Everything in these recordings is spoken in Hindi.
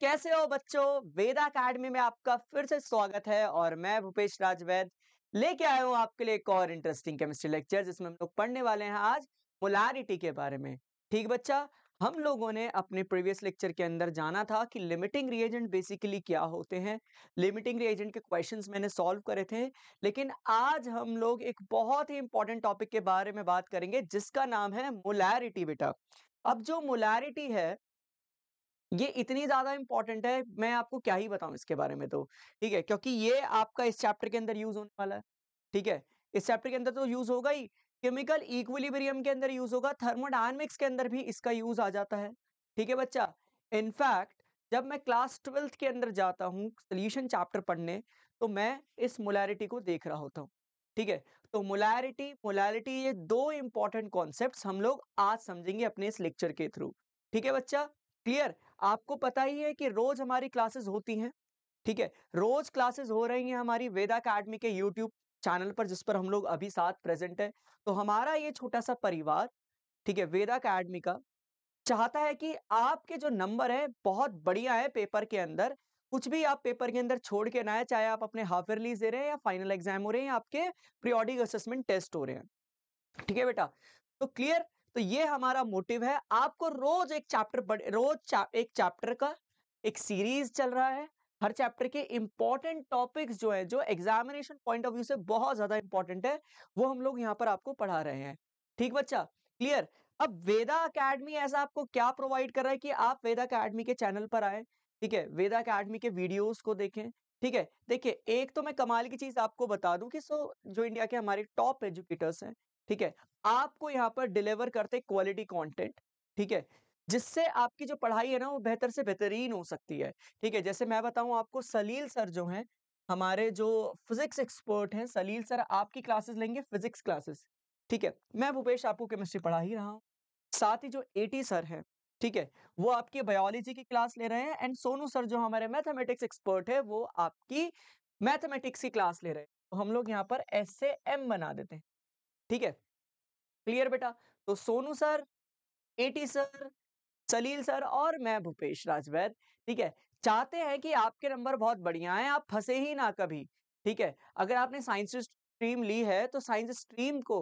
कैसे हो बच्चों वेदा अकेडमी में आपका फिर से स्वागत है और मैं भूपेश राज लेके आया हूँ आपके लिए एक और इंटरेस्टिंग केमिस्ट्री लेक्चर जिसमें हम लोग पढ़ने वाले हैं आज मोलारिटी के बारे में ठीक बच्चा हम लोगों ने अपने प्रीवियस लेक्चर के अंदर जाना था कि लिमिटिंग रिएजेंट बेसिकली क्या होते हैं लिमिटिंग रिएजेंट के क्वेश्चंस मैंने सॉल्व करे थे लेकिन आज हम लोग एक बहुत ही इंपॉर्टेंट टॉपिक के बारे में बात करेंगे जिसका नाम है मोलैरिटी बेटा अब जो मोलैरिटी है ये इतनी ज्यादा इंपॉर्टेंट है मैं आपको क्या ही बताऊं इसके बारे में तो ठीक है क्योंकि ये आपका इस चैप्टर के अंदर यूज होने वाला है ठीक है इस चैप्टर के अंदर तो यूज होगा ही केमिकल इक्विलिब्रियम के अंदर यूज होगा थर्मोडायनेमिक्स के अंदर भी इसका यूज आ जाता है ठीक है बच्चा इनफैक्ट जब मैं क्लास ट्वेल्थ के अंदर जाता हूँ सोल्यूशन चैप्टर पढ़ने तो मैं इस मोलैरिटी को देख रहा होता हूँ ठीक है तो मोलैरिटी मोलैरिटी ये दो इंपॉर्टेंट कॉन्सेप्ट हम लोग आज समझेंगे अपने इस लेक्चर के थ्रू ठीक है बच्चा क्लियर आपको पता ही है कि रोज हमारी क्लासेस होती हैं ठीक है रोज क्लासेस हो रही हैं हमारी वेदा अकेडमी के यूट्यूब चैनल पर जिस पर हम लोग अभी साथ प्रेजेंट है तो हमारा ये छोटा सा परिवार ठीक है वेदा अकेडमी का चाहता है कि आपके जो नंबर है बहुत बढ़िया है पेपर के अंदर कुछ भी आप पेपर के अंदर छोड़ के ना है चाहे आप अपने हाफ ईयरलीज दे रहे हैं या फाइनल एग्जाम हो रहे हैं या आपके प्रियोडिक असेसमेंट टेस्ट हो रहे हैं ठीक है बेटा तो क्लियर तो ये हमारा मोटिव है आपको रोज एक चैप्टर रोज चा, एक चैप्टर का एक सीरीज चल रहा है हर चैप्टर के इंपॉर्टेंट टॉपिक्स जो है जो एग्जामिनेशन पॉइंट ऑफ व्यू से बहुत ज्यादा इंपॉर्टेंट है वो हम लोग यहाँ पर आपको पढ़ा रहे हैं ठीक बच्चा क्लियर अब वेदा अकेडमी ऐसा आपको क्या प्रोवाइड कर रहा है कि आप वेदा अकेडमी के चैनल पर आए ठीक है वेदा अकेडमी के वीडियोस को देखें ठीक है देखिए एक तो मैं कमाल की चीज आपको बता दूं कि सो जो इंडिया के हमारे टॉप एजुकेटर्स हैं ठीक है आपको यहाँ पर डिलीवर करते क्वालिटी कंटेंट ठीक है जिससे आपकी जो पढ़ाई है ना वो बेहतर से बेहतरीन हो सकती है ठीक है जैसे मैं बताऊं आपको सलील सर जो हैं हमारे जो फिजिक्स एक्सपर्ट हैं सलील सर आपकी क्लासेस लेंगे फिजिक्स क्लासेस ठीक है मैं भूपेश आपको केमिस्ट्री पढ़ा ही रहा हूँ साथ ही जो एटी सर हैं ठीक है वो आपकी बायोलॉजी की क्लास ले रहे हैं एंड सोनू सर जो हमारे मैथमेटिक्स एक्सपर्ट है वो आपकी मैथमेटिक्स की क्लास ले रहे हैं तो हम लोग यहाँ पर एस से एम बना देते हैं ठीक है क्लियर बेटा तो सोनू सर एटी सर सलील सर और मैं भूपेश राजवैद ठीक है चाहते हैं कि आपके नंबर बहुत बढ़िया हैं आप फंसे ही ना कभी ठीक है अगर आपने साइंस स्ट्रीम ली है तो साइंस स्ट्रीम को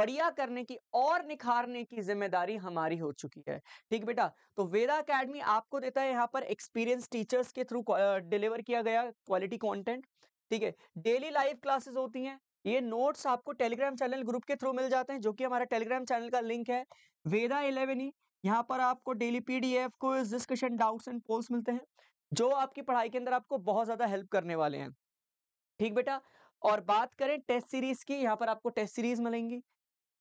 बढ़िया करने की और निखारने की जिम्मेदारी हमारी हो चुकी है ठीक बेटा तो वेदा अकेडमी आपको देता है यहाँ पर एक्सपीरियंस टीचर्स के थ्रू डिलीवर किया गया क्वालिटी कंटेंट ठीक है डेली लाइव क्लासेस होती हैं ये नोट्स आपको टेलीग्राम चैनल ग्रुप के थ्रू मिल जाते हैं जो कि हमारा टेलीग्राम चैनल का लिंक है वेदा इलेवन ई यहाँ पर आपको daily P PDF quiz discussion doubts and polls मिलते हैं जो आपकी पढ़ाई के अंदर आपको बहुत ज़्यादा हेल्प करने वाले हैं ठीक बेटा और बात करें टेस्ट सीरीज की यहाँ पर आपको टेस्ट सीरीज मिलेंगी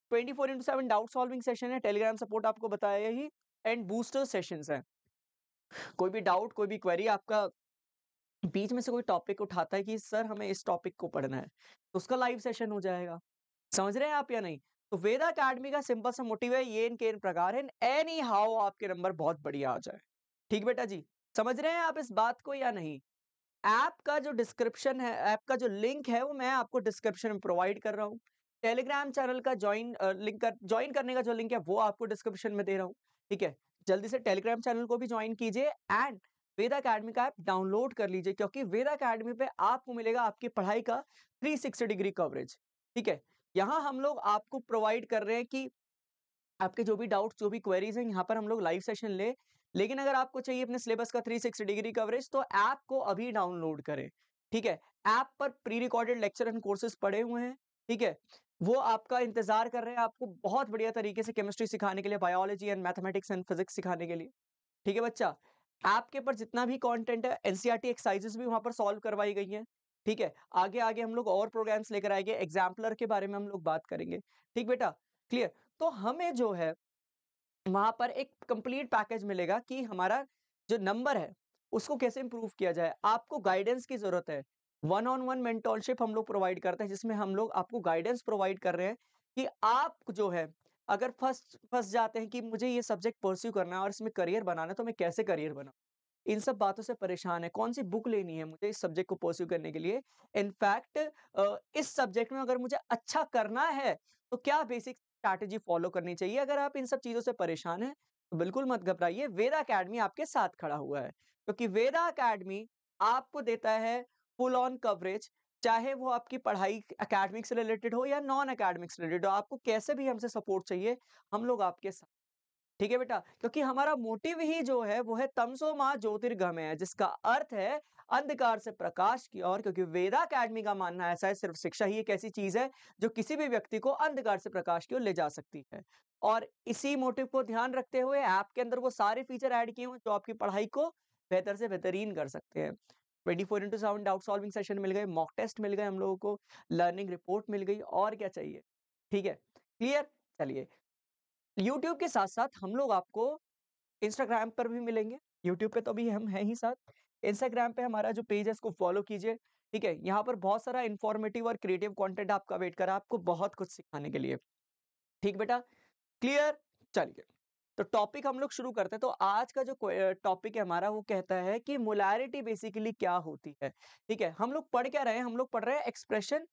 twenty four into seven doubt solving session है टेलीग्राम सपोर्ट आपको बताया ही एंड बूस्टर सेशन है कोई भी डाउट कोई भी क्वेरी आपका बीच में से कोई टॉपिक उठाता है कि सर हमें इस टॉपिक को पढ़ना है तो उसका लाइव सेशन हो जाएगा समझ रहे हैं आप या नहीं तो वेदा अकेडमी का सिंपल सा मोटिव है ये इनके इन प्रकार है एनी हाउ आपके नंबर बहुत बढ़िया आ जाए ठीक बेटा जी समझ रहे हैं आप इस बात को या नहीं ऐप का जो डिस्क्रिप्शन है ऐप का जो लिंक है वो मैं आपको डिस्क्रिप्शन में प्रोवाइड कर रहा हूँ टेलीग्राम चैनल का ज्वाइन लिंक कर ज्वाइन करने का जो लिंक है वो आपको डिस्क्रिप्शन में दे रहा हूँ ठीक है जल्दी से टेलीग्राम चैनल को भी ज्वाइन कीजिए एंड वेदा अकेडमी का ऐप डाउनलोड कर लीजिए क्योंकि वेदा अकेडमी पे आपको मिलेगा आपकी पढ़ाई का 360 डिग्री कवरेज ठीक है यहाँ हम लोग आपको प्रोवाइड कर रहे हैं कि आपके जो भी डाउट्स जो भी क्वेरीज हैं यहाँ पर हम लोग लाइव सेशन ले लेकिन अगर आपको चाहिए अपने सिलेबस का 360 डिग्री कवरेज तो ऐप को अभी डाउनलोड करें ठीक है ऐप पर pre recorded lecture and courses पड़े हुए हैं ठीक है वो आपका इंतजार कर रहे हैं आपको बहुत बढ़िया तरीके से केमिस्ट्री सिखाने के लिए biology and mathematics and physics सिखाने के लिए ठीक है बच्चा आपके पर जितना भी कंटेंट है एनसीईआरटी एक्सरसाइजेस e भी वहां पर सॉल्व करवाई गई हैं ठीक है आगे आगे हम लोग और प्रोग्राम्स लेकर आएंगे एग्जाम्पलर के बारे में हम लोग बात करेंगे ठीक बेटा क्लियर तो हमें जो है वहां पर एक कंप्लीट पैकेज मिलेगा कि हमारा जो नंबर है उसको कैसे इंप्रूव किया जाए आपको गाइडेंस की जरूरत है वन ऑन वन मेंटोरशिप हम लोग प्रोवाइड करते हैं जिसमें हम लोग आपको गाइडेंस प्रोवाइड कर रहे हैं कि आप जो है अगर फर्स्ट फर्स्ट जाते हैं कि मुझे ये सब्जेक्ट परस्यू करना है और इसमें करियर बनाना है तो मैं कैसे करियर बनाऊँ इन सब बातों से परेशान है कौन सी बुक लेनी है मुझे इस सब्जेक्ट को परस्यू करने के लिए इनफैक्ट इस सब्जेक्ट में अगर मुझे अच्छा करना है तो क्या बेसिक स्ट्रैटेजी फॉलो करनी चाहिए अगर आप इन सब चीज़ों से परेशान हैं तो बिल्कुल मत घबराइए वेदा अकेडमी आपके साथ खड़ा हुआ है क्योंकि वेदा अकेडमी आपको देता है फुल ऑन कवरेज चाहे वो आपकी पढ़ाई अकेडमिक से रिलेटेड हो या नॉन अकेडमिक से रिलेटेड हो आपको कैसे भी हमसे सपोर्ट चाहिए हम लोग आपके साथ ठीक है बेटा क्योंकि हमारा मोटिव ही जो है वो है तमसो माँ ज्योतिर्गम है जिसका अर्थ है अंधकार से प्रकाश की और क्योंकि वेदा अकेडमी का मानना ऐसा है सिर्फ शिक्षा ही एक ऐसी चीज है जो किसी भी व्यक्ति को अंधकार से प्रकाश की ओर ले जा सकती है और इसी मोटिव को ध्यान रखते हुए ऐप के अंदर वो सारे फीचर ऐड किए हुए जो आपकी पढ़ाई को बेहतर से बेहतरीन कर सकते हैं twenty four into seven doubt solving session मिल गए मॉक टेस्ट मिल गए हम लोगों को लर्निंग रिपोर्ट मिल गई और क्या चाहिए ठीक है क्लियर चलिए यूट्यूब के साथ साथ हम लोग आपको इंस्टाग्राम पर भी मिलेंगे यूट्यूब पे तो अभी हम हैं ही साथ इंस्टाग्राम पे हमारा जो पेज है इसको फॉलो कीजिए ठीक है यहाँ पर बहुत सारा इन्फॉर्मेटिव और क्रिएटिव कॉन्टेंट आपका वेट करा आपको बहुत कुछ सिखाने के लिए ठीक बेटा क्लियर चलिए तो टॉपिक हम लोग शुरू करते हैं तो आज का जो टॉपिक है हमारा वो कहता है कि मोलारिटी बेसिकली क्या होती है ठीक है हम लोग पढ़ क्या रहे हैं हम लोग पढ़ रहे हैं expression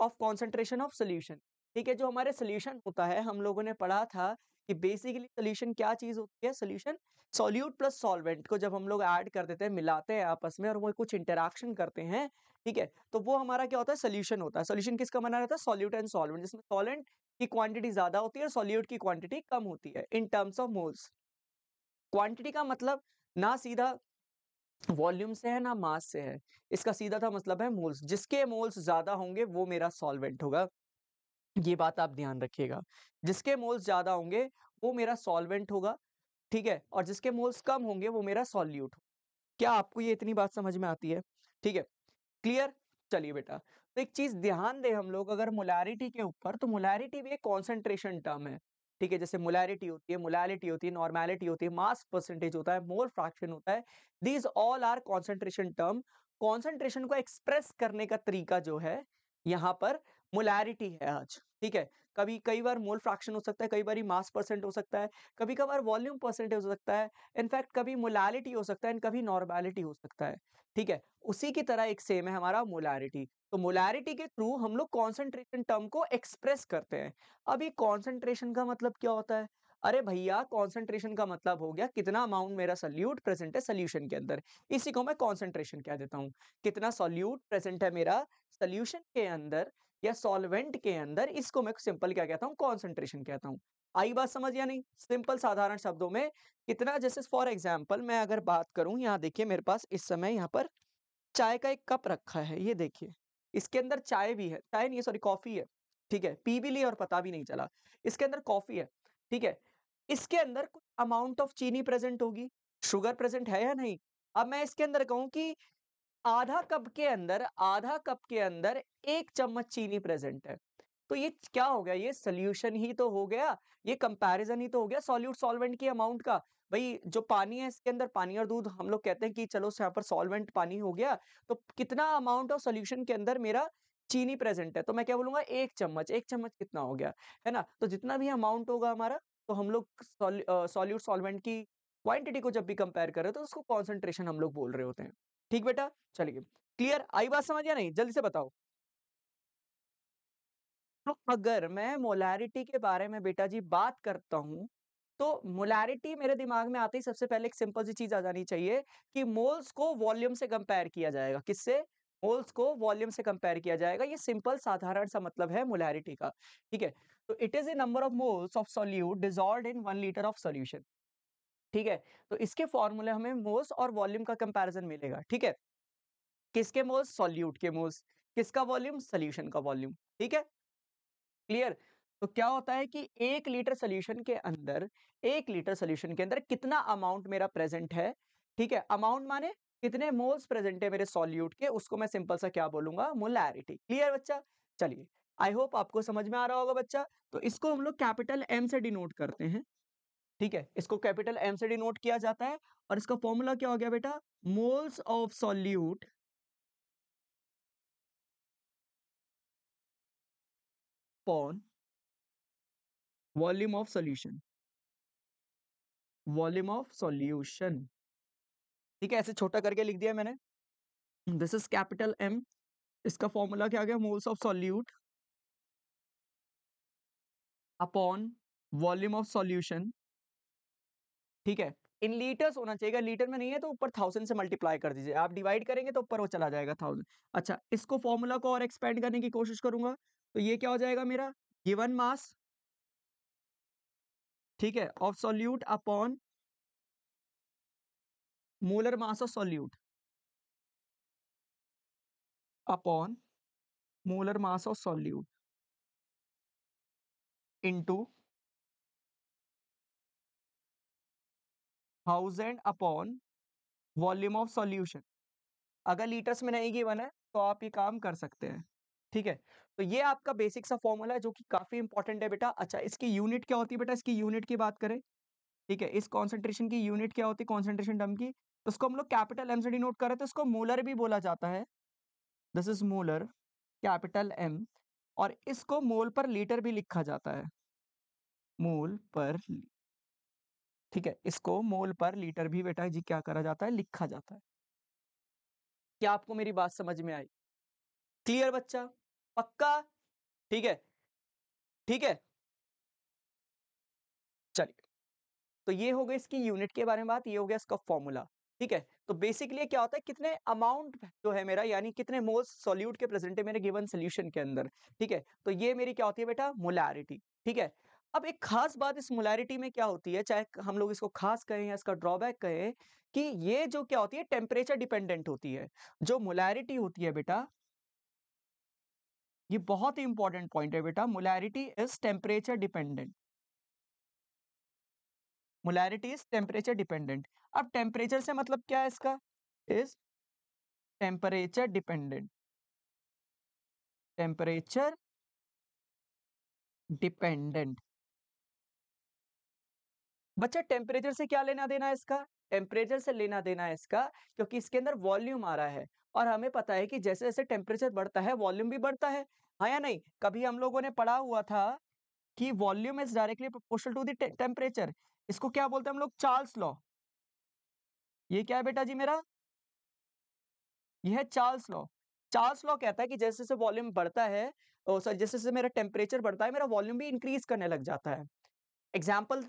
of concentration of solution ठीक है जो हमारे सोल्यूशन होता है हम लोगों ने पढ़ा था कि बेसिकली सोल्यूशन क्या चीज होती है सोल्यूशन सोल्यूट प्लस सॉल्वेंट को जब हम लोग ऐड कर देते हैं मिलाते हैं आपस में और वो कुछ इंटरक्शन करते हैं ठीक है तो वो हमारा क्या होता है सोल्यूशन होता है सोल्यूशन किसका बना रहता है सोल्यूट एंड सॉल्वेंट जिसमें सॉलेंट की क्वांटिटी ज्यादा होती है और सॉल्यूट की क्वांटिटी कम होती है in terms of moles quantity का मतलब ना सीधा वॉल्यूम से है ना मास से है इसका सीधा था मतलब है मोल्स जिसके मोल्स ज्यादा होंगे वो मेरा सॉल्वेंट होगा ये बात आप ध्यान रखिएगा जिसके मोल्स ज्यादा होंगे वो मेरा सॉल्वेंट होगा ठीक है और जिसके मोल्स कम होंगे वो मेरा सॉल्यूट क्या आपको ये इतनी बात समझ में आती है ठीक है क्लियर चलिए बेटा तो एक चीज ध्यान दे हम लोग अगर मोलारिटी के ऊपर तो मोलारिटी भी एक कॉन्सेंट्रेशन टर्म है ठीक है जैसे मोलैरिटी होती है मोलैलिटी होती है नॉर्मैलिटी होती है मास परसेंटेज होता है मोल फ्रैक्शन होता है these all are concentration term concentration को एक्सप्रेस करने का तरीका जो है यहाँ पर मोलैरिटी है आज ठीक है कभी कई बार मोल फ्रैक्शन हो सकता है कई बार मास परसेंट हो सकता है कभी कभार वॉल्यूम परसेंटेज हो सकता है इनफैक्ट कभी मोलैलिटी हो सकता है एंड कभी नॉर्मैलिटी हो सकता है ठीक है उसी की तरह एक सेम है हमारा मोलैरिटी तो मोलैरिटी के थ्रू हम लोग कॉन्सेंट्रेशन टर्म को एक्सप्रेस करते हैं अब ये कॉन्सेंट्रेशन का मतलब क्या होता है अरे भैया कॉन्सेंट्रेशन का मतलब हो गया कितना अमाउंट मेरा सोल्यूट प्रेजेंट है सोल्यूशन के अंदर इसी को मैं कॉन्सेंट्रेशन कह देता हूँ कितना सोल्यूट प्रेजेंट है मेरा सोल्यूशन के अंदर या सॉल्वेंट के अंदर इसको मैं सिंपल क्या कहता हूँ कॉन्सेंट्रेशन कहता हूँ आई बात समझ या नहीं सिंपल साधारण शब्दों में कितना जैसे फॉर एग्जाम्पल मैं अगर बात करूँ यहाँ देखिए मेरे पास इस समय यहाँ पर चाय का एक कप रखा है ये देखिए इसके अंदर चाय भी है चाय नहीं है सॉरी कॉफी है ठीक है पी भी ली और पता भी नहीं चला इसके अंदर कॉफी है ठीक है इसके अंदर अमाउंट ऑफ चीनी प्रेजेंट होगी शुगर प्रेजेंट है या नहीं अब मैं इसके अंदर कहूं कि आधा कप के अंदर आधा कप के अंदर एक चम्मच चीनी प्रेजेंट है तो ये क्या हो गया ये सोल्यूशन ही तो हो गया ये कंपैरिजन ही तो हो गया सॉल्यूट सॉल्वेंट की अमाउंट का भाई जो पानी है इसके अंदर पानी और दूध हम लोग कहते हैं कि चलो यहाँ पर सॉल्वेंट पानी हो गया तो कितना अमाउंट ऑफ सोल्यूशन के अंदर मेरा चीनी प्रेजेंट है तो मैं क्या बोलूंगा एक चम्मच एक चम्मच कितना हो गया है ना तो जितना भी अमाउंट होगा हमारा तो हम लोग सॉल्यूट सॉल्वेंट की क्वांटिटी को जब भी कंपेयर कर रहे हो तो उसको कॉन्सेंट्रेशन हम लोग बोल रहे होते हैं ठीक बेटा चलिए क्लियर आई बात समझ या नहीं जल्दी से बताओ तो अगर मैं मोलैरिटी के बारे में बेटा जी बात करता हूं तो मोलैरिटी मेरे दिमाग में आती सबसे पहले एक सिंपल सी चीज आ जानी चाहिए कि मोल्स को वॉल्यूम से कंपेयर किया जाएगा किससे मोल्स को वॉल्यूम से कंपेयर किया जाएगा ये सिंपल साधारण सा मतलब है मोलैरिटी का ठीक है तो it is a number of moles of solute dissolve in one litre of solution ठीक है तो इसके फॉर्मूले हमें मोल्स और वॉल्यूम का कंपेरिजन मिलेगा ठीक है किसके मोल्स सोल्यूट के मोल्स किसका वॉल्यूम सोल्यूशन का वॉल्यूम ठीक है क्लियर तो क्या होता है कि एक लीटर सोल्यूशन के अंदर एक लीटर सोल्यूशन के अंदर कितना अमाउंट मेरा प्रेजेंट है ठीक है अमाउंट माने कितने मोल्स प्रेजेंट है मेरे सॉल्यूट के उसको मैं सिंपल सा क्या बोलूंगा मोलैरिटी क्लियर बच्चा चलिए आई होप आपको समझ में आ रहा होगा बच्चा तो इसको हम लोग कैपिटल एम से डिनोट करते हैं ठीक है इसको कैपिटल एम से डिनोट किया जाता है और इसका फॉर्मूला क्या हो गया बेटा moles of solute upon volume of solution volume of solution ठीक है ऐसे छोटा करके लिख दिया मैंने दिस इज कैपिटल एम इसका फॉर्मूला क्या गया moles of solute upon volume of solution ठीक है इन लीटर्स होना चाहिए लीटर में नहीं है तो ऊपर थाउजेंड से मल्टीप्लाई कर दीजिए आप डिवाइड करेंगे तो ऊपर वो चला जाएगा थाउजेंड अच्छा इसको फॉर्मूला को और एक्सपेंड करने की कोशिश करूंगा तो ये क्या हो जाएगा मेरा गिवन मास ठीक है of solute upon molar mass of solute upon molar mass of solute into thousand upon volume of solution अगर लीटर्स में नहीं गिवन है तो आप ये काम कर सकते हैं ठीक है तो ये आपका बेसिक सा फॉर्मूला है जो कि काफ़ी इंपॉर्टेंट है बेटा अच्छा इसकी यूनिट क्या होती है बेटा इसकी यूनिट की बात करें ठीक है इस कॉन्सेंट्रेशन की यूनिट क्या होती है कॉन्सेंट्रेशन टर्म की तो उसको हम लोग कैपिटल एम से डिनोट कर रहे थे उसको मोलर भी बोला जाता है this is molar capital M और इसको मोल पर लीटर भी लिखा जाता है मोल पर ठीक है इसको मोल पर लीटर भी बेटा जी क्या करा जाता है लिखा जाता है क्या आपको मेरी बात समझ में आई क्लियर बच्चा पक्का ठीक है ठीक है चलिए तो ये हो गया इसकी यूनिट के बारे में बात ये हो गया इसका फॉर्मूला ठीक है तो बेसिकली क्या होता है कितने अमाउंट जो है मेरा यानी कितने मोल सॉल्यूट के प्रेजेंट है मेरे गिवन सोल्यूशन के अंदर ठीक है तो ये मेरी क्या होती है बेटा मोलैरिटी ठीक है अब एक खास बात इस मोलैरिटी में क्या होती है चाहे हम लोग इसको खास कहें या इसका ड्रॉबैक कहें कि ये जो क्या होती है टेम्परेचर डिपेंडेंट होती है जो मोलैरिटी होती है बेटा ये बहुत ही इंपॉर्टेंट पॉइंट है बेटा molarity is temperature dependent molarity is temperature dependent अब टेम्परेचर से मतलब क्या है इसका is temperature dependent temperature dependent बच्चा टेम्परेचर से क्या लेना देना है इसका टेम्परेचर से लेना देना है इसका क्योंकि इसके अंदर वॉल्यूम आ रहा है और हमें पता है कि जैसे जैसे टेम्परेचर बढ़ता है वॉल्यूम भी बढ़ता है हाँ या नहीं कभी हम लोगों ने पढ़ा हुआ था कि volume is directly proportional to temperature इसको क्या बोलते हैं हम लोग चार्ल्स लॉ ये क्या है बेटा जी मेरा यह है चार्ल्स लॉ चार्ल्स लॉ कहता है कि जैसे जैसे वॉल्यूम बढ़ता है सॉरी जैसे जैसे मेरा टेम्परेचर बढ़ता है मेरा वॉल्यूम भी इंक्रीज करने लग जाता है एग्जाम्पल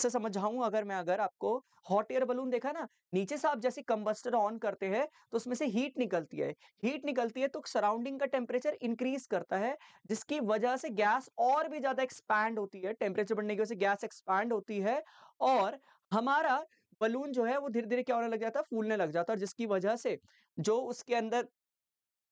से समझाऊं अगर मैं अगर आपको हॉट एयर बलून देखा ना नीचे से आप जैसे कंबस्टर ऑन करते हैं तो उसमें से हीट निकलती है हीट निकलती है तो सराउंडिंग का टेम्परेचर इंक्रीज करता है जिसकी वजह से गैस और भी ज्यादा एक्सपैंड होती है टेम्परेचर बढ़ने की वजह से गैस एक्सपैंड होती है और हमारा बलून जो है वो धीरे धीरे क्या होने लग जाता है फूलने लग जाता है जिसकी वजह से जो उसके अंदर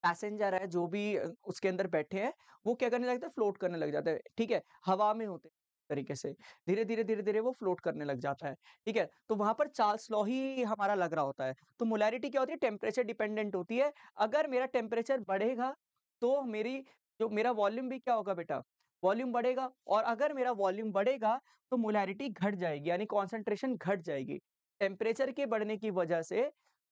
पैसेंजर है जो भी उसके अंदर बैठे हैं वो क्या करने लगते हैं फ्लोट करने लग जाते हैं ठीक है हवा में होते हैं तरीके से धीरे धीरे धीरे धीरे वो फ्लोट करने लग जाता है ठीक है तो वहां पर चार्ल्स लॉ ही हमारा लग रहा होता है तो मोलैरिटी क्या होती है टेम्परेचर डिपेंडेंट होती है अगर मेरा टेम्परेचर बढ़ेगा तो मेरी जो मेरा वॉल्यूम भी क्या होगा बेटा वॉल्यूम बढ़ेगा और अगर मेरा वॉल्यूम बढ़ेगा तो मोलैरिटी घट जाएगी यानी कॉन्सेंट्रेशन घट जाएगी टेम्परेचर के बढ़ने की वजह से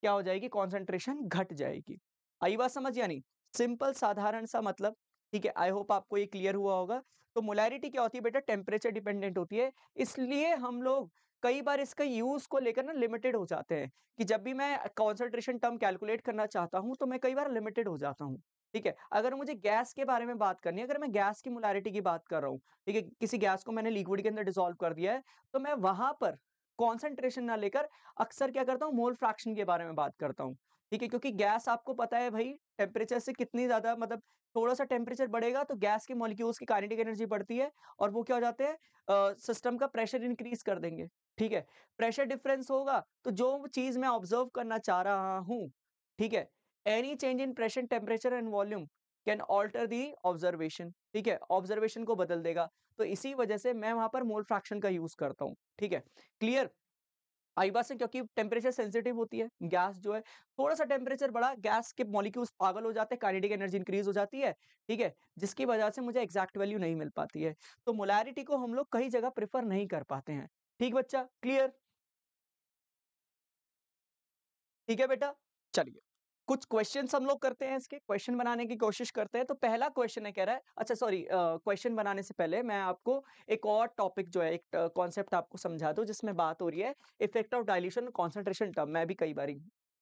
क्या हो जाएगी कॉन्सेंट्रेशन घट जाएगी आई बात समझ यानी सिंपल साधारण सा मतलब ठीक है आई होप आपको ये क्लियर हुआ होगा तो मोलैरिटी क्या होती है बेटा टेम्परेचर डिपेंडेंट होती है इसलिए हम लोग कई बार इसका यूज को लेकर ना लिमिटेड हो जाते हैं कि जब भी मैं कॉन्सेंट्रेशन टर्म कैलकुलेट करना चाहता हूँ तो मैं कई बार लिमिटेड हो जाता हूँ ठीक है अगर मुझे गैस के बारे में बात करनी है अगर मैं गैस की मोलैरिटी की बात कर रहा हूँ ठीक है किसी गैस को मैंने लिक्विड के अंदर डिजोल्व कर दिया है तो मैं वहां पर कॉन्सेंट्रेशन ना लेकर अक्सर क्या करता हूँ मोल फ्रैक्शन के बारे में बात करता हूँ ठीक है क्योंकि गैस आपको पता है भाई टेम्परेचर से कितनी ज्यादा मतलब थोड़ा सा टेम्परेचर बढ़ेगा तो गैस के मॉलिक्यूल्स की काइनेटिक एनर्जी बढ़ती है और वो क्या हो जाते हैं सिस्टम का प्रेशर इंक्रीज कर देंगे ठीक है प्रेशर डिफरेंस होगा तो जो चीज मैं ऑब्जर्व करना चाह रहा हूँ ठीक है any change in pressure temperature and volume can alter the observation ठीक है ऑब्जर्वेशन को बदल देगा तो इसी वजह से मैं वहां पर मोल फ्रैक्शन का यूज करता हूँ ठीक है क्लियर आई बात क्योंकि टेम्परेचर सेंसिटिव होती है गैस जो है थोड़ा सा टेम्परेचर बढ़ा गैस के मॉलिक्यूल्स पागल हो जाते हैं काइनेटिक एनर्जी इंक्रीज हो जाती है ठीक है जिसकी वजह से मुझे एग्जैक्ट वैल्यू नहीं मिल पाती है तो मोलैरिटी को हम लोग कई जगह प्रेफर नहीं कर पाते हैं ठीक बच्चा क्लियर ठीक है बेटा चलिए कुछ क्वेश्चन हम लोग करते हैं इसके क्वेश्चन बनाने की कोशिश करते हैं तो पहला क्वेश्चन है कह रहा है अच्छा सॉरी क्वेश्चन बनाने से पहले मैं आपको एक और टॉपिक जो है एक कॉन्सेप्ट आपको समझा दू जिसमें बात हो रही है effect of dilution concentration term मैं भी कई बार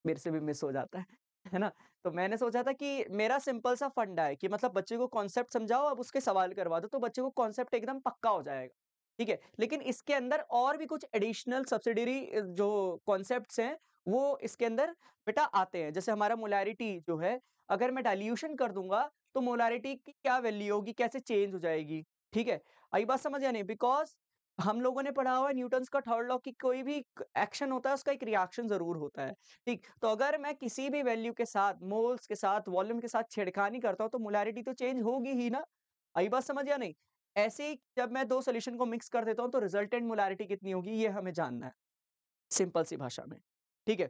मेरे से भी मिस हो जाता है है ना तो मैंने सोचा था कि मेरा सिंपल सा फंडा है कि मतलब बच्चे को कॉन्सेप्ट समझाओ अब उसके सवाल करवा दो तो बच्चे को कॉन्सेप्ट एकदम पक्का हो जाएगा ठीक है लेकिन इसके अंदर और भी कुछ एडिशनल सब्सिडरी जो कॉन्सेप्ट्स हैं वो इसके अंदर बेटा आते हैं जैसे हमारा मोलारिटी जो है अगर मैं डाइल्यूशन कर दूंगा तो मोलारिटी की क्या वैल्यू होगी कैसे चेंज हो जाएगी ठीक है आई बात समझ आने नहीं बिकॉज हम लोगों ने पढ़ा हुआ है न्यूटन का थर्ड लॉ की कोई भी एक्शन होता है उसका एक रिएक्शन जरूर होता है ठीक तो अगर मैं किसी भी वैल्यू के साथ मोल्स के साथ वॉल्यूम के साथ छेड़खानी करता हूँ तो मोलैरिटी तो चेंज होगी ही ना आई बात समझ या नहीं ऐसे ही जब मैं दो सोल्यूशन को मिक्स कर देता हूँ तो रिजल्टेंट मोलैरिटी कितनी होगी ये हमें जानना है सिंपल सी भाषा में ठीक है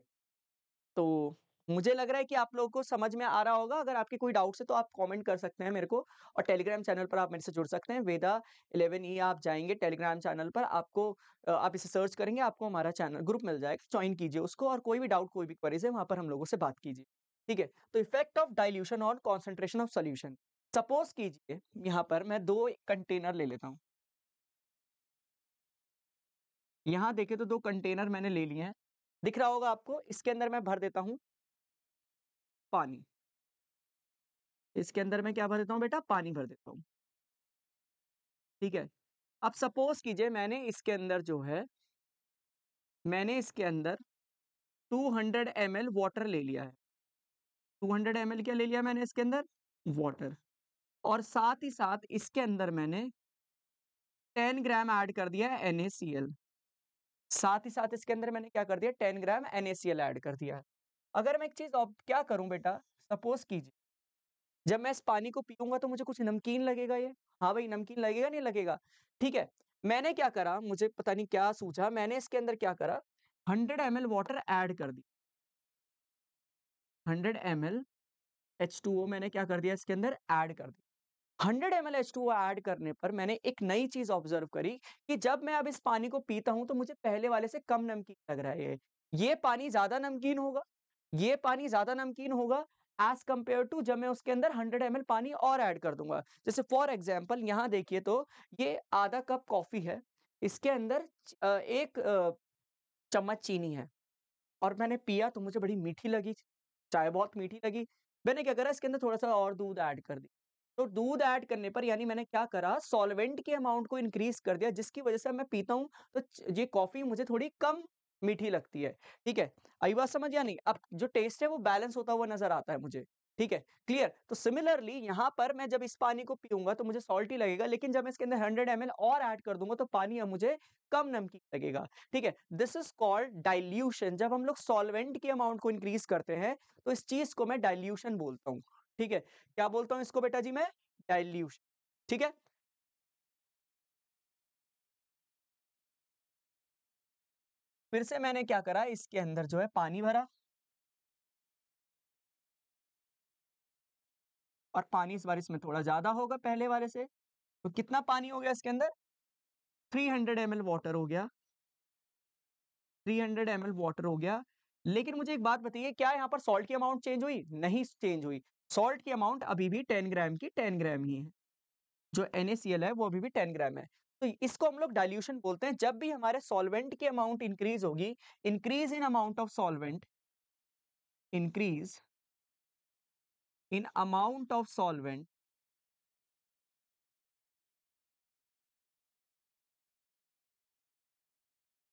तो मुझे लग रहा है कि आप लोगों को समझ में आ रहा होगा अगर आपके कोई डाउट्स है तो आप कमेंट कर सकते हैं मेरे को और टेलीग्राम चैनल पर आप मेरे से जुड़ सकते हैं वेदा इलेवन ई आप जाएंगे टेलीग्राम चैनल पर आपको आप इसे सर्च करेंगे आपको हमारा चैनल ग्रुप मिल जाएगा ज्वाइन कीजिए उसको और कोई भी डाउट कोई भी क्वेरीज है वहाँ पर हम लोगों से बात कीजिए ठीक है तो effect of dilution on concentration of solution suppose कीजिए यहाँ पर मैं दो कंटेनर ले लेता हूँ यहाँ देखे तो दो कंटेनर मैंने ले लिए हैं दिख रहा होगा आपको इसके अंदर मैं भर देता हूं पानी इसके अंदर मैं क्या भर देता हूँ बेटा पानी भर देता हूँ ठीक है अब सपोज कीजिए मैंने इसके अंदर जो है मैंने इसके अंदर 200 हंड्रेड एम एल वाटर ले लिया है 200 हंड्रेड एम एल क्या ले लिया मैंने इसके अंदर वाटर और साथ ही साथ इसके अंदर मैंने 10 ग्राम ऐड कर दिया है एन साथ ही साथ इसके अंदर मैंने क्या कर दिया टेन ग्राम एन ऐड कर दिया अगर मैं एक चीज़ अब क्या करूँ बेटा सपोज कीजिए जब मैं इस पानी को पीऊंगा तो मुझे कुछ नमकीन लगेगा ये हाँ भाई नमकीन लगेगा नहीं लगेगा ठीक है मैंने क्या करा मुझे पता नहीं क्या सूझा मैंने इसके अंदर क्या करा हंड्रेड एम वाटर एड कर दी हंड्रेड एम एल मैंने क्या कर दिया इसके अंदर एड कर दिया हंड्रेड एम एल ऐड करने पर मैंने एक नई चीज ऑब्जर्व करी कि जब मैं अब इस पानी को पीता हूं तो मुझे पहले वाले से कम नमकीन लग रहा है ये पानी ज्यादा नमकीन होगा ये पानी ज्यादा नमकीन होगा एज कम्पेयर टू जब मैं उसके अंदर हंड्रेड एम पानी और ऐड कर दूंगा जैसे फॉर एग्जाम्पल यहाँ देखिए तो ये आधा कप कॉफी है इसके अंदर एक चम्मच चीनी है और मैंने पिया तो मुझे बड़ी मीठी लगी चाय बहुत मीठी लगी मैंने क्या करा इसके अंदर थोड़ा सा और दूध ऐड कर दिया तो दूध ऐड करने पर यानी मैंने क्या करा सॉल्वेंट के अमाउंट को इंक्रीज कर दिया जिसकी वजह से मैं पीता हूँ तो ये कॉफी मुझे थोड़ी कम मीठी लगती है ठीक है आई बात समझ या नहीं अब जो टेस्ट है वो बैलेंस होता हुआ नजर आता है मुझे ठीक है क्लियर तो सिमिलरली यहाँ पर मैं जब इस पानी को पीऊंगा तो मुझे सॉल्टी लगेगा लेकिन जब मैं इसके अंदर हंड्रेड एम और ऐड कर दूंगा तो पानी अब मुझे कम नमकीन लगेगा ठीक है दिस इज कॉल्ड डाइल्यूशन जब हम लोग सॉल्वेंट के अमाउंट को इंक्रीज करते हैं तो इस चीज को मैं डाइल्यूशन बोलता हूँ ठीक है क्या बोलता हूं इसको बेटा जी मैं डायल्यूशन ठीक है फिर से मैंने क्या करा इसके अंदर जो है पानी भरा और पानी इस बार इसमें थोड़ा ज्यादा होगा पहले वाले से तो कितना पानी हो गया इसके अंदर 300 हंड्रेड वाटर हो गया 300 हंड्रेड वाटर हो गया लेकिन मुझे एक बात बताइए क्या यहाँ पर सॉल्ट की अमाउंट चेंज हुई नहीं चेंज हुई सॉल्ट की अमाउंट अभी भी टेन ग्राम की टेन ग्राम ही है जो एन है वो अभी भी टेन ग्राम है तो इसको हम लोग डाइल्यूशन बोलते हैं जब भी हमारे सॉल्वेंट की अमाउंट इंक्रीज होगी increase in amount of solvent increase in amount of solvent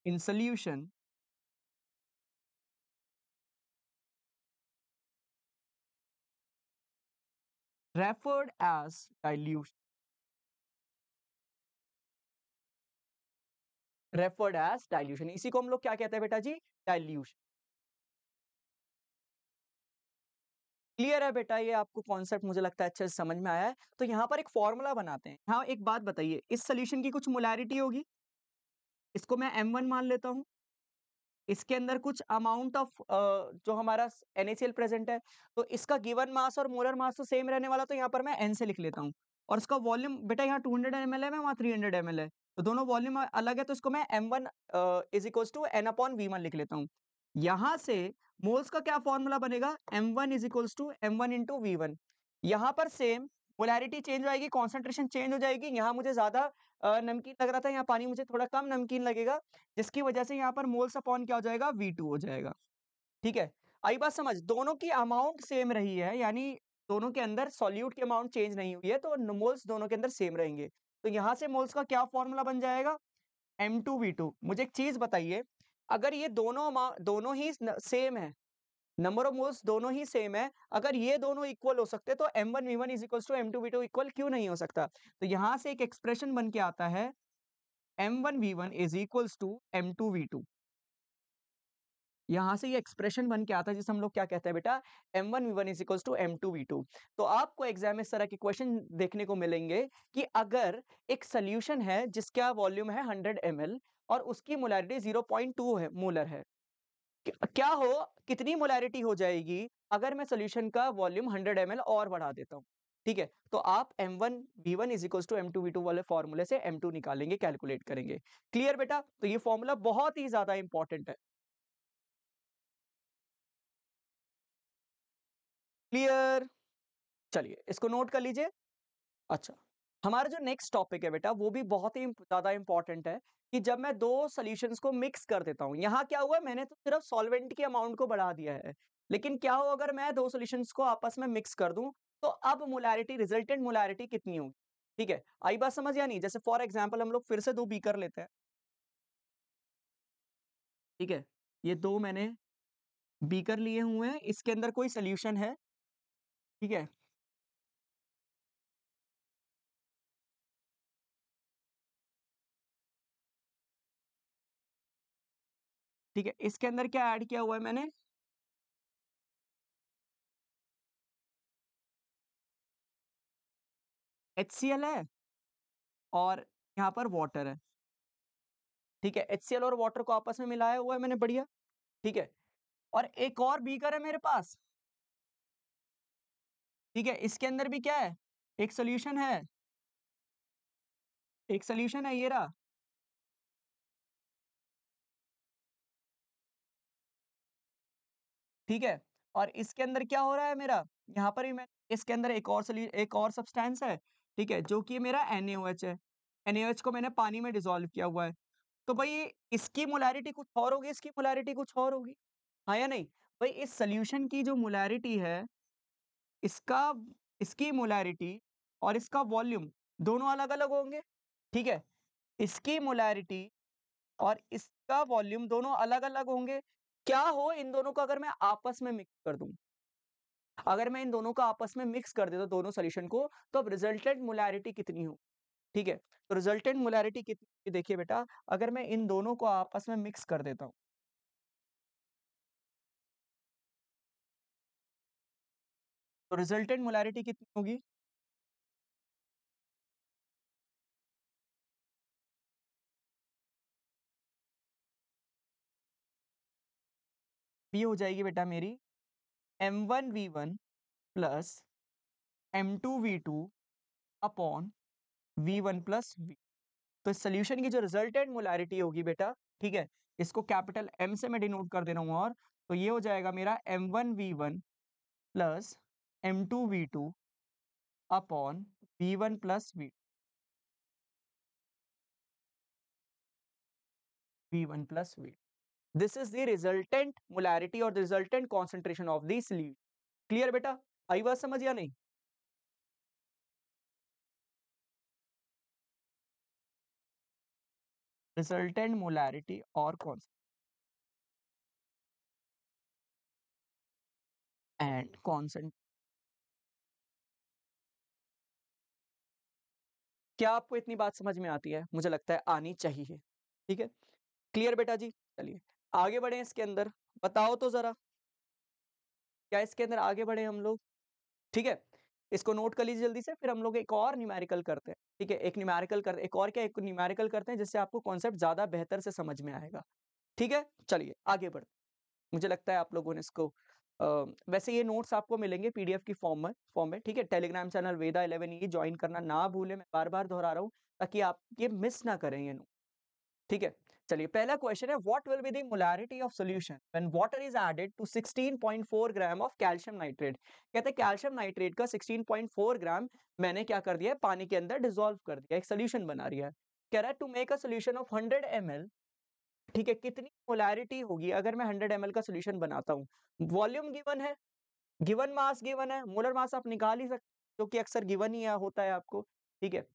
in solution referred as dilution. referred as dilution इसी को हम लोग क्या कहते हैं बेटा जी डाइल्यूशन क्लियर है बेटा ये आपको कॉन्सेप्ट मुझे लगता है अच्छे से समझ में आया है तो यहाँ पर एक फॉर्मूला बनाते हैं हाँ एक बात बताइए इस सोल्यूशन की कुछ मोलैरिटी होगी इसको मैं M1 मान लेता हूँ इसके अंदर कुछ अमाउंट ऑफ जो हमारा एनएसएल प्रेजेंट है तो इसका गिवन मास और मोलर मास तो सेम रहने वाला तो यहाँ पर मैं एन से लिख लेता हूँ और इसका वॉल्यूम बेटा यहाँ टू हंड्रेड एम एल है वहाँ थ्री हंड्रेड एम एल है तो दोनों वॉल्यूम अलग है तो इसको मैं M one is equals to N upon V one लिख लेता हूँ यहाँ से मोल्स का क्या फॉर्मूला बनेगा M one is equals to M one into V one यहाँ पर सेम पोलैरिटी चेंज हो जाएगी कॉन्सेंट्रेशन चेंज हो जाएगी यहाँ मुझे ज़्यादा नमकीन लग रहा था यहाँ पानी मुझे थोड़ा कम नमकीन लगेगा जिसकी वजह से यहाँ पर मोल्स अपॉन क्या हो जाएगा वी हो जाएगा ठीक है आई बात समझ दोनों की अमाउंट सेम रही है यानी दोनों के अंदर सॉल्यूट की अमाउंट चेंज नहीं हुई है तो मोल्स दोनों के अंदर सेम रहेंगे तो यहाँ से मोल्स का क्या फॉर्मूला बन जाएगा एम टू मुझे एक चीज़ बताइए अगर ये दोनों दोनों ही सेम है नंबर ऑफ मोल्स दोनों ही सेम है अगर ये दोनों इक्वल हो सकते तो M one V one is equal to M two V two equal क्यों नहीं हो सकता तो यहां से एक एक्सप्रेशन बन के आता है M one V one is equal to M two V two यहां से ये एक्सप्रेशन बन के आता है जिसे हम लोग क्या कहते हैं बेटा M one V one is equal to M two V two तो आपको एग्जाम में इस तरह के क्वेश्चन देखने को मिलेंगे कि अगर एक सोल्यूशन है जिसका वॉल्यूम है हंड्रेड एम और उसकी मोलरिटी जीरो पॉइंट टू है मोलर है क्या हो कितनी मोलैरिटी हो जाएगी अगर मैं सोल्यूशन का वॉल्यूम हंड्रेड एम और बढ़ा देता हूँ ठीक है तो आप M one B one is equal to M two two वाले फॉर्मूले से एम टू निकालेंगे कैलकुलेट करेंगे क्लियर बेटा तो ये फॉर्मूला बहुत ही ज्यादा इंपॉर्टेंट है क्लियर चलिए इसको नोट कर लीजिए अच्छा हमारा जो नेक्स्ट टॉपिक है बेटा वो भी बहुत ही ज़्यादा इंपॉर्टेंट है कि जब मैं दो सोल्यूशन को मिक्स कर देता हूँ यहाँ क्या हुआ मैंने तो सिर्फ सॉल्वेंट के अमाउंट को बढ़ा दिया है लेकिन क्या हो अगर मैं दो सोल्यूशंस को आपस में मिक्स कर दूँ तो अब मोलैरिटी रिजल्टेंट मोलैरिटी कितनी होगी ठीक है आई बात समझ या नहीं जैसे फॉर एग्जाम्पल हम लोग फिर से दो बीकर लेते हैं ठीक है ये दो मैंने बीकर लिए हुए हैं इसके अंदर कोई सोल्यूशन है ठीक है ठीक है इसके अंदर क्या ऐड किया हुआ है मैंने एच है और यहाँ पर वाटर है ठीक है एच और वाटर को आपस में मिलाया हुआ है मैंने बढ़िया ठीक है और एक और बीकर है मेरे पास ठीक है इसके अंदर भी क्या है एक सोल्यूशन है एक सोल्यूशन है ये रहा ठीक है और इसके अंदर क्या हो रहा है मेरा यहाँ पर ही मैं इसके अंदर एक और एक और सब्सटेंस है ठीक है जो कि मेरा एन है एन को मैंने पानी में डिजोल्व किया हुआ है तो भाई इसकी मोलैरिटी कुछ और होगी इसकी मोलैरिटी कुछ और होगी हाँ या नहीं भाई इस सोल्यूशन की जो मोलैरिटी है इसका इसकी मोलैरिटी और इसका वॉल्यूम दोनों अलग अलग होंगे ठीक है इसकी मोलैरिटी और इसका वॉल्यूम दोनों अलग अलग होंगे क्या हो इन दोनों को अगर मैं आपस में मिक्स कर दूं अगर मैं इन दोनों को आपस में मिक्स कर देता दोनों सोल्यूशन को तो अब रिजल्टेंट मोलैरिटी कितनी हो ठीक है तो रिजल्टेंट मोलैरिटी कितनी देखिए बेटा अगर मैं इन दोनों को आपस में मिक्स कर देता हूं तो रिजल्टेंट मोलैरिटी कितनी होगी ये हो जाएगी बेटा मेरी M one V one plus M two V two upon V one plus V तो इस सोल्यूशन की जो रिजल्टेंट मोलारिटी होगी बेटा ठीक है इसको कैपिटल एम से मैं डिनोट कर दे रहा हूँ और तो ये हो जाएगा मेरा M one V one plus M two V two upon V one plus V V one plus V this is the resultant molarity और resultant concentration of this lead clear बेटा आई बात समझ या नहीं रिजल्टेंट मोलैरिटी और कॉन्सेंट्रेशन and क्या आपको इतनी बात समझ में आती है मुझे लगता है आनी चाहिए ठीक है क्लियर बेटा जी चलिए आगे बढ़े इसके अंदर बताओ तो ज़रा क्या इसके अंदर आगे बढ़े हम लोग ठीक है इसको नोट कर लीजिए जल्दी से फिर हम लोग एक और न्यूमेरिकल करते हैं ठीक है एक न्यूमेरिकल करते एक और क्या एक न्यूमेरिकल करते हैं जिससे आपको कॉन्सेप्ट ज़्यादा बेहतर से समझ में आएगा ठीक है चलिए आगे बढ़ते मुझे लगता है आप लोगों ने इसको आ, वैसे ये नोट्स आपको मिलेंगे पीडीएफ की फॉर्म में फॉर्म में ठीक है टेलीग्राम चैनल वेदा इलेवन ये ज्वाइन करना ना भूलें मैं बार बार दोहरा रहा हूँ ताकि आप ये मिस ना करें ये नोट ठीक है चलिए पहला क्वेश्चन है what will be the molarity of solution when water is added to 16.4 gram of calcium nitrate कहते हैं कैल्शियम नाइट्रेट का 16.4 ग्राम मैंने क्या कर दिया है पानी के अंदर डिसॉल्व कर दिया एक सोल्यूशन बना रही है कह रहा है to make a solution of hundred M ठीक है कितनी मोलारिटी होगी अगर मैं हंड्रेड एम का सोल्यूशन बनाता हूँ वॉल्यूम गिवन है गिवन मास गिवन है मोलर मास आप निकाल ही सकते जो कि अक्सर गिवन ही होता है आपको ठीक है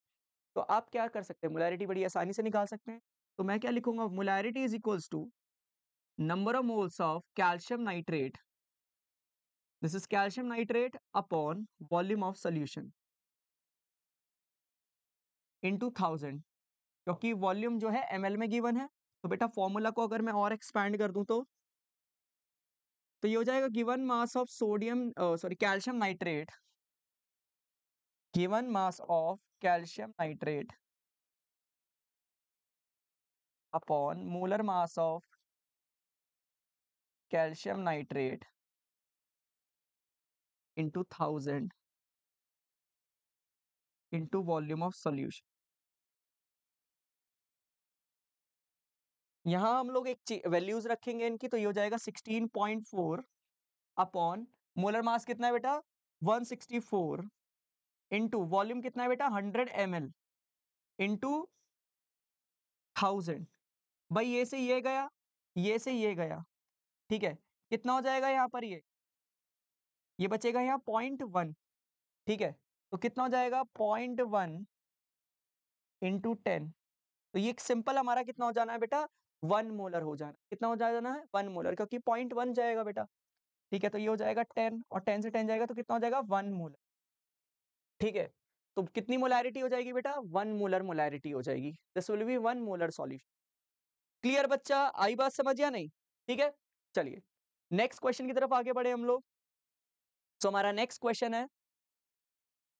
तो आप क्या कर सकते हैं मोलारिटी बड़ी आसानी से निकाल सकते हैं तो मैं क्या लिखूंगा molarity is equals to number of moles of calcium nitrate this is calcium nitrate upon volume of solution into thousand क्योंकि वॉल्यूम जो है एम में गिवन है तो बेटा फॉर्मूला को अगर मैं और एक्सपैंड कर दूं तो तो ये हो जाएगा given mass of sodium sorry calcium nitrate given mass of calcium nitrate upon molar mass of calcium nitrate into thousand into volume of solution यहां हम लोग एक वैल्यूज रखेंगे इनकी तो ये हो जाएगा sixteen point four upon molar mass कितना है बेटा 164 सिक्सटी फोर इंटू वॉल्यूम कितना है बेटा hundred M L into thousand भाई ये से ये गया ये से ये गया ठीक है कितना हो जाएगा यहाँ पर ये ये बचेगा यहाँ पॉइंट वन ठीक है तो कितना हो जाएगा पॉइंट वन इंटू टेन तो ये सिंपल हमारा कितना हो जाना है बेटा वन मोलर हो जाना कितना हो जाना है वन मोलर क्योंकि पॉइंट वन जाएगा बेटा ठीक है तो ये हो जाएगा टेन और टेन से टेन जाएगा तो कितना हो जाएगा वन मोलर ठीक है तो कितनी मोलैरिटी हो जाएगी बेटा वन मोलर मोलैरिटी हो जाएगी this will be one molar solution clear बच्चा आई बात समझ या नहीं ठीक है चलिए नेक्स्ट क्वेश्चन की तरफ आगे बढ़े हम लोग सो हमारा नेक्स्ट क्वेश्चन है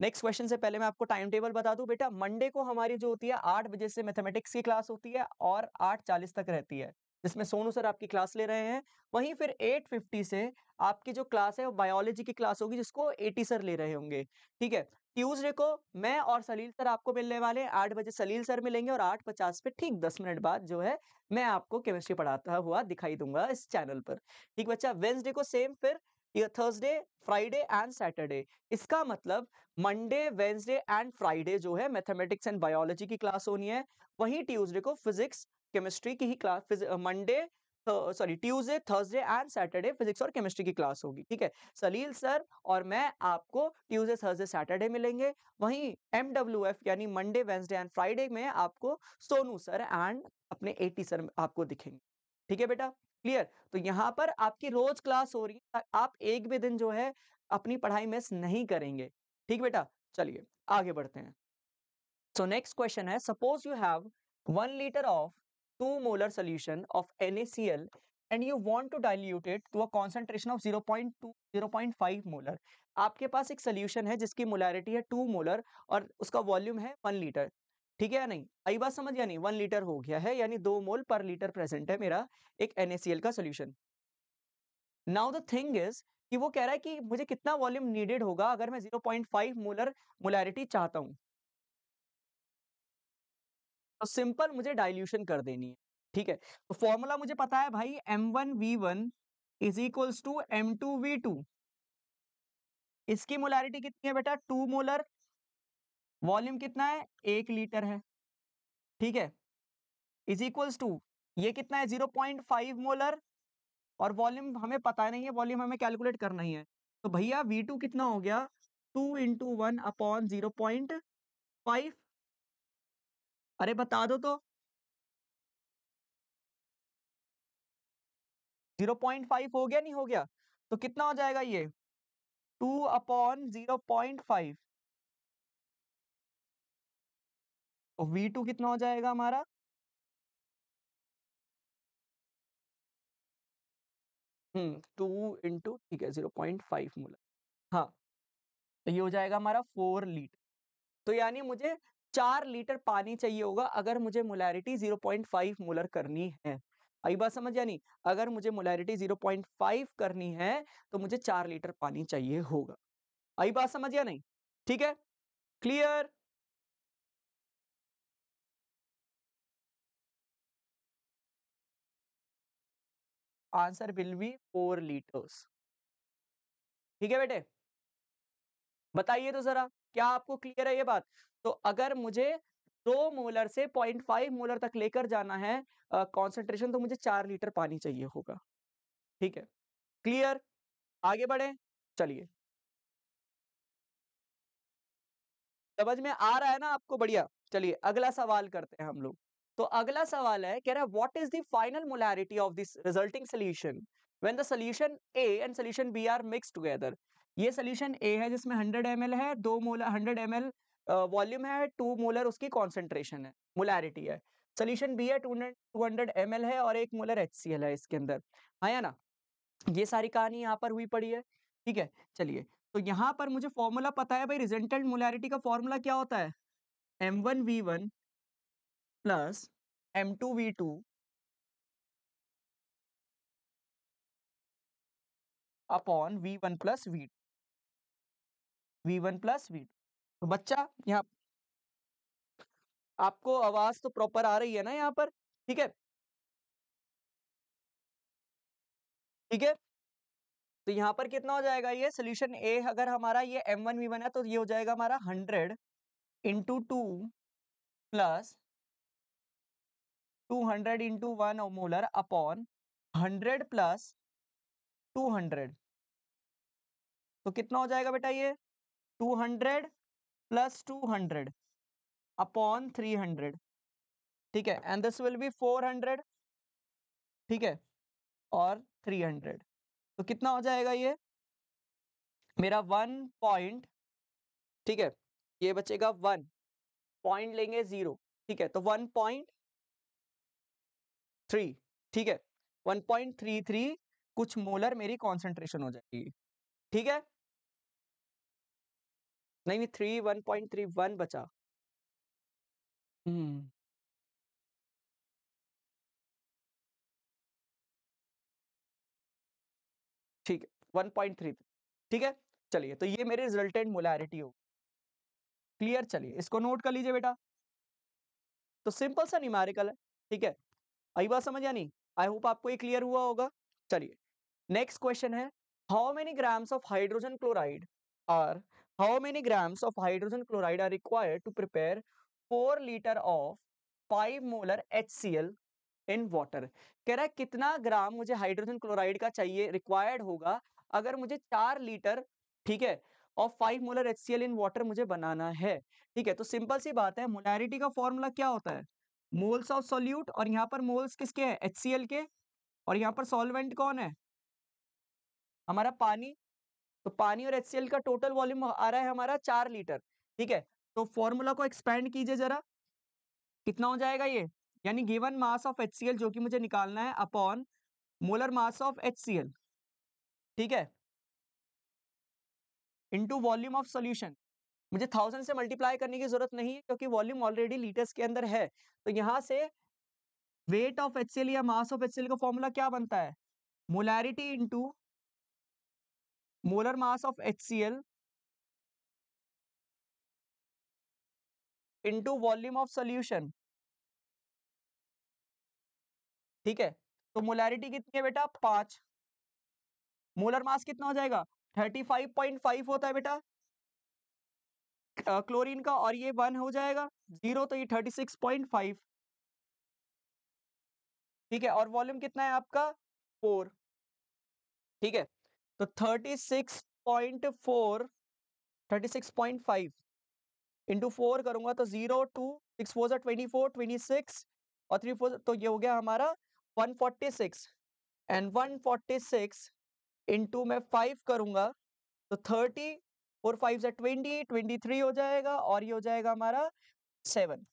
नेक्स्ट क्वेश्चन से पहले मैं आपको टाइम टेबल बता दूं बेटा मंडे को हमारी जो होती है आठ बजे से मैथमेटिक्स की क्लास होती है और आठ चालीस तक रहती है जिसमें सोनू सर आपकी क्लास ले रहे हैं वहीं फिर 8:50 से आपकी जो क्लास है वो बायोलॉजी की क्लास होगी जिसको एटी सर ले रहे होंगे ठीक है ट्यूजडे को मैं और सलील सर आपको मिलने वाले हैं आठ बजे सलील सर मिलेंगे और आठ पचास पे ठीक दस मिनट बाद जो है मैं आपको केमिस्ट्री पढ़ाता हुआ दिखाई दूंगा इस चैनल पर ठीक बच्चा वेंसडे को सेम फिर थर्सडे फ्राइडे एंड सैटरडे इसका मतलब मंडे वेंसडे एंड फ्राइडे जो है मैथमेटिक्स एंड बायोलॉजी की क्लास होनी है वही ट्यूजडे को फिजिक्स केमिस्ट्री की ही class Monday sorry Tuesday Thursday and Saturday physics और केमिस्ट्री की क्लास होगी ठीक है सलील सर और मैं आपको ट्यूजडे थर्सडे सैटरडे मिलेंगे वहीं एम यानी मंडे वेंसडे एंड फ्राइडे में आपको सोनू सर एंड अपने टी सर आपको दिखेंगे ठीक है बेटा क्लियर तो यहाँ पर आपकी रोज क्लास हो रही है आप एक भी दिन जो है अपनी पढ़ाई मिस नहीं करेंगे ठीक बेटा चलिए आगे बढ़ते हैं सो नेक्स्ट क्वेश्चन है suppose you have one litre of 2 molar solution of NaCl and you want to dilute it to a concentration of 0.2 0.5 molar आपके पास एक सोल्यूशन है जिसकी मोलारिटी है टू मोलर और उसका वॉल्यूम है वन लीटर ठीक है या नहीं आई बात समझ या नहीं वन लीटर हो गया है यानी दो मोल पर लीटर प्रेजेंट है मेरा एक एनएसीएल का solution now the thing is कि वो कह रहा है कि मुझे कितना वॉल्यूम नीडेड होगा अगर मैं 0.5 मोलर मोलारिटी चाहता हूँ तो सिंपल मुझे डाइल्यूशन कर देनी है ठीक है तो फॉर्मूला मुझे पता है भाई M one V one is equals to M two V two इसकी मोलारिटी कितनी है बेटा टू मोलर वॉल्यूम कितना है एक लीटर है ठीक है इज इक्वल्स टू ये कितना है जीरो पॉइंट फाइव मोलर और वॉल्यूम हमें पता नहीं है वॉल्यूम हमें कैलकुलेट करना ही है तो भैया वी टू कितना हो गया two into one upon zero point five अरे बता दो तो 0.5 हो गया नहीं हो गया तो कितना हो जाएगा ये 2 upon zero point five V two कितना हो जाएगा हमारा हम्म टू इंटू ठीक है जीरो पॉइंट फाइव मूल हाँ तो ये हो जाएगा हमारा फोर लीटर तो यानी मुझे चार लीटर पानी चाहिए होगा अगर मुझे मोलैरिटी 0.5 मोलर करनी है आई बात समझ यानी अगर मुझे मोलैरिटी 0.5 करनी है तो मुझे चार लीटर पानी चाहिए होगा आई बात समझ या नहीं ठीक है clear answer will be four litres ठीक है बेटे बताइए तो जरा क्या आपको क्लियर है ये बात तो अगर मुझे दो मोलर से पॉइंट फाइव मोलर तक लेकर जाना है कॉन्सेंट्रेशन uh, तो मुझे चार लीटर पानी चाहिए होगा ठीक है क्लियर आगे बढ़े चलिए समझ में आ रहा है ना आपको बढ़िया चलिए अगला सवाल करते हैं हम लोग तो अगला सवाल है कह रहा है what is the final molarity of this resulting solution when the solution A and solution B are mix together ये सोल्यूशन ए है जिसमें 100 ml है दो मोलर 100 ml वॉल्यूम है टू मोलर उसकी कॉन्सेंट्रेशन है मोलैरिटी है सोल्यूशन बी है टू हंड्रेड एम है और एक मोलर एच है इसके अंदर आया हाँ ना ये सारी कहानी यहाँ पर हुई पड़ी है ठीक है चलिए तो यहाँ पर मुझे फॉर्मूला पता है भाई रिजेंटेंट मोलैरिटी का फॉर्मूला क्या होता है M one V one plus M two V two upon V one plus V two V one plus V two तो बच्चा यहाँ आपको आवाज तो प्रॉपर आ रही है ना यहाँ पर ठीक है ठीक है तो यहाँ पर कितना हो जाएगा ये सोल्यूशन ए अगर हमारा ये एम वन वी वन है तो ये हो जाएगा हमारा hundred into two plus two hundred into one molar upon hundred plus two hundred तो कितना हो जाएगा बेटा ये two hundred plus two hundred upon three hundred ठीक है and this will be four hundred ठीक है और थ्री हंड्रेड तो कितना हो जाएगा ये मेरा वन पॉइंट ठीक है ये बचेगा वन पॉइंट लेंगे जीरो ठीक है तो वन पॉइंट थ्री ठीक है वन पॉइंट थ्री थ्री कुछ मोलर मेरी कॉन्सेंट्रेशन हो जाएगी ठीक है नहीं, three one point three one बचा। हम्म। ठीक वन पॉइंट थ्री ठीक है? चलिए, तो ये मेरे रिजल्टेंट मोलैरिटी हो क्लियर? चलिए, इसको नोट कर लीजिए बेटा। तो सिंपल सा न्यूमेरिकल है, ठीक है? आई बात समझ या नहीं? आई होप आपको ये क्लियर हुआ होगा। चलिए, नेक्स्ट क्वेश्चन है, how many grams of hydrogen chloride are how many grams of hydrogen chloride are required to prepare 4 liter of 5 molar HCl in water कह रहा है कितना ग्राम मुझे हाइड्रोजन क्लोराइड का चाहिए रिक्वायर्ड होगा अगर मुझे चार लीटर ठीक है of five molar H in water मुझे बनाना है ठीक है तो सिंपल सी बात है मोलैरिटी का फॉर्मूला क्या होता है मोल्स ऑफ सोल्यूट और यहाँ पर मोल्स किसके हैं एच के और यहाँ पर सॉल्वेंट कौन है हमारा पानी तो पानी और एच का टोटल वॉल्यूम आ रहा है हमारा चार लीटर ठीक है तो फॉर्मूला को एक्सपेंड कीजिए जरा कितना हो जाएगा ये यानी गिवन मास ऑफ एच जो कि मुझे निकालना है upon molar mass of H ठीक है इनटू वॉल्यूम ऑफ सॉल्यूशन मुझे थाउजेंड से मल्टीप्लाई करने की जरूरत नहीं है क्योंकि वॉल्यूम ऑलरेडी लीटर्स के अंदर है तो यहाँ से वेट ऑफ एच या मास ऑफ एच का फॉर्मूला क्या बनता है molarity into molar mass of H C L into volume of solution ठीक है तो मोलैरिटी कितनी है बेटा पांच मोलर मास कितना हो जाएगा थर्टी फाइव पॉइंट फाइव होता है बेटा क्लोरीन का और ये वन हो जाएगा जीरो तो ये थर्टी सिक्स पॉइंट फाइव ठीक है और वॉल्यूम कितना है आपका फोर ठीक है तो thirty six point four thirty six point five into four करूंगा तो zero two six four twenty four twenty six और थ्री फोर तो ये हो गया हमारा one forty six and one forty six into मैं फाइव करूंगा तो थर्टी और फाइव से ट्वेंटी ट्वेंटी थ्री हो जाएगा और ये हो जाएगा हमारा सेवन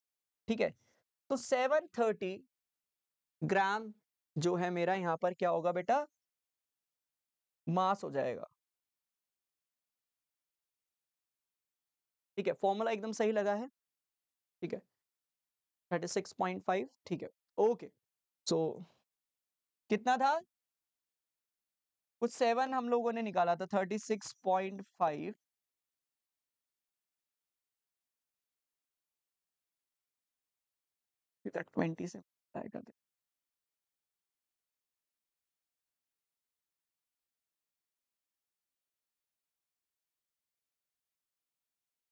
ठीक है तो सेवन थर्टी ग्राम जो है मेरा यहाँ पर क्या होगा बेटा मास हो जाएगा ठीक है फॉर्मूला एकदम सही लगा है ठीक है थर्टी सिक्स पॉइंट फाइव ठीक है ओके सो कितना था कुछ सेवन हम लोगों ने निकाला था thirty six point five twenty से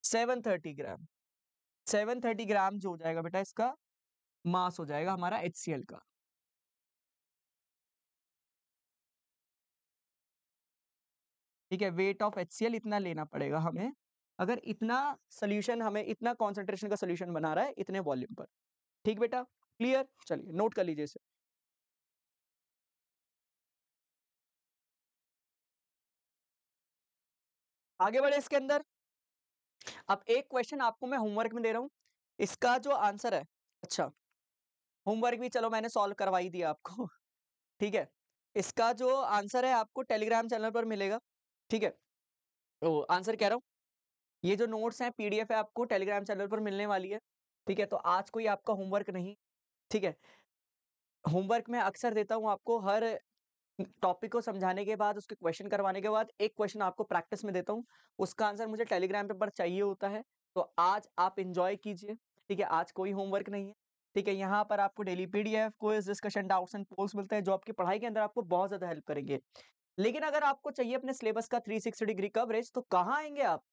seven thirty gram seven thirty gram जो हो जाएगा बेटा इसका मास हो जाएगा हमारा एच का ठीक है वेट ऑफ एच इतना लेना पड़ेगा हमें अगर इतना सोल्यूशन हमें इतना कॉन्सेंट्रेशन का सोल्यूशन बना रहा है इतने वॉल्यूम पर ठीक बेटा क्लियर चलिए नोट कर लीजिए इसे आगे बढ़े इसके अंदर अब एक क्वेश्चन आपको मैं होमवर्क में दे रहा हूँ इसका जो आंसर है अच्छा होमवर्क भी चलो मैंने सॉल्व करवाई दिया आपको ठीक है इसका जो आंसर है आपको टेलीग्राम चैनल पर मिलेगा ठीक है तो आंसर कह रहा हूँ ये जो नोट्स हैं पीडीएफ है आपको टेलीग्राम चैनल पर मिलने वाली है ठीक है तो आज कोई आपका होमवर्क नहीं ठीक है होमवर्क मैं अक्सर देता हूँ आपको हर टॉपिक को समझाने के बाद उसके क्वेश्चन करवाने के बाद एक क्वेश्चन आपको प्रैक्टिस में देता हूँ उसका आंसर मुझे टेलीग्राम पेपर चाहिए होता है तो आज आप इंजॉय कीजिए ठीक है आज कोई होमवर्क नहीं है ठीक है यहाँ पर आपको daily PDF quiz discussion doubts and polls मिलते हैं जो आपकी पढ़ाई के अंदर आपको बहुत ज्यादा हेल्प करेंगे लेकिन अगर आपको चाहिए अपने सिलेबस का 360 डिग्री कवरेज तो कहाँ आएंगे आप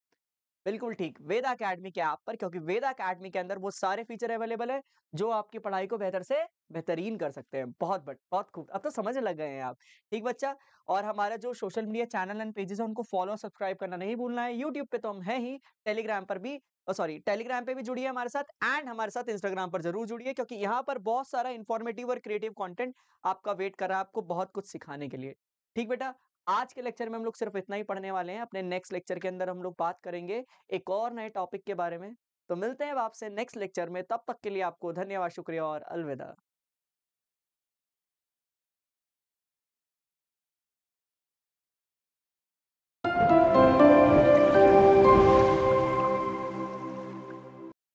बिल्कुल ठीक वेद अकेडमी के ऐप पर क्योंकि वेद अकेडमी के अंदर वो सारे फीचर अवेलेबल है जो आपकी पढ़ाई को बेहतर से बेहतरीन कर सकते हैं बहुत बट बहुत खूब अब तो समझ लग गए हैं आप ठीक बच्चा और हमारा जो social media channel and pages है उनको फॉलो सब्सक्राइब करना नहीं भूलना है यूट्यूब पे तो हम हैं ही टेलीग्राम पर भी सॉरी टेलीग्राम पे भी जुड़िए हमारे साथ एंड हमारे साथ इंस्टाग्राम पर जरूर जुड़िए क्योंकि यहाँ पर बहुत सारा इन्फॉर्मेटिव और क्रिएटिव कॉन्टेंट आपका वेट कर रहा है आपको बहुत कुछ सिखाने के लिए ठीक बेटा आज के लेक्चर में हम लोग सिर्फ इतना ही पढ़ने वाले हैं अपने नेक्स्ट लेक्चर के अंदर हम लोग बात करेंगे एक और नए टॉपिक के बारे में तो मिलते हैं आपसे नेक्स्ट लेक्चर में तब तक के लिए आपको धन्यवाद शुक्रिया और अलविदा